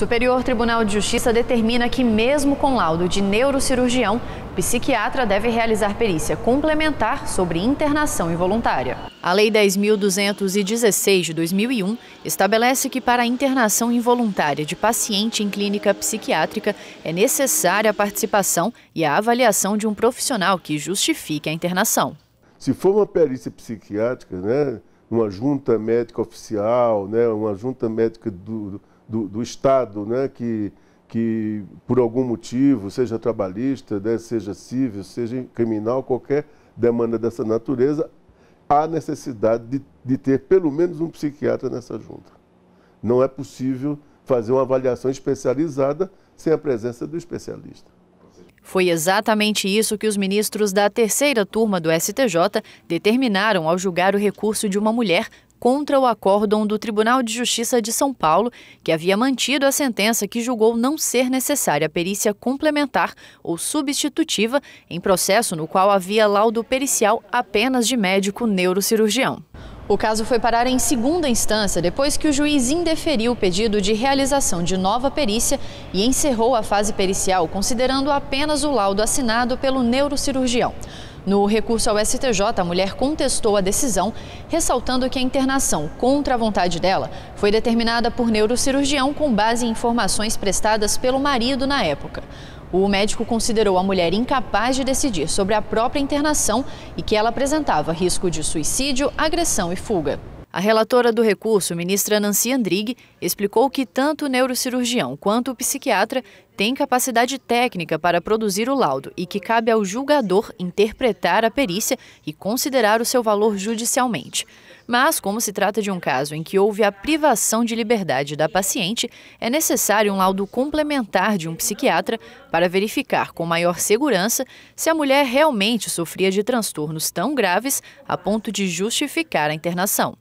Superior Tribunal de Justiça determina que, mesmo com laudo de neurocirurgião, psiquiatra deve realizar perícia complementar sobre internação involuntária. A Lei 10.216 de 2001 estabelece que, para a internação involuntária de paciente em clínica psiquiátrica, é necessária a participação e a avaliação de um profissional que justifique a internação. Se for uma perícia psiquiátrica, né, uma junta médica oficial, né, uma junta médica do do, do Estado, né, que, que por algum motivo, seja trabalhista, né, seja civil, seja criminal, qualquer demanda dessa natureza, há necessidade de, de ter pelo menos um psiquiatra nessa junta. Não é possível fazer uma avaliação especializada sem a presença do especialista. Foi exatamente isso que os ministros da terceira turma do STJ determinaram ao julgar o recurso de uma mulher contra o acórdão do Tribunal de Justiça de São Paulo, que havia mantido a sentença que julgou não ser necessária perícia complementar ou substitutiva em processo no qual havia laudo pericial apenas de médico neurocirurgião. O caso foi parar em segunda instância depois que o juiz indeferiu o pedido de realização de nova perícia e encerrou a fase pericial considerando apenas o laudo assinado pelo neurocirurgião. No recurso ao STJ, a mulher contestou a decisão, ressaltando que a internação contra a vontade dela foi determinada por neurocirurgião com base em informações prestadas pelo marido na época. O médico considerou a mulher incapaz de decidir sobre a própria internação e que ela apresentava risco de suicídio, agressão e fuga. A relatora do recurso, ministra Nancy Andrighi, explicou que tanto o neurocirurgião quanto o psiquiatra tem capacidade técnica para produzir o laudo e que cabe ao julgador interpretar a perícia e considerar o seu valor judicialmente. Mas, como se trata de um caso em que houve a privação de liberdade da paciente, é necessário um laudo complementar de um psiquiatra para verificar com maior segurança se a mulher realmente sofria de transtornos tão graves a ponto de justificar a internação.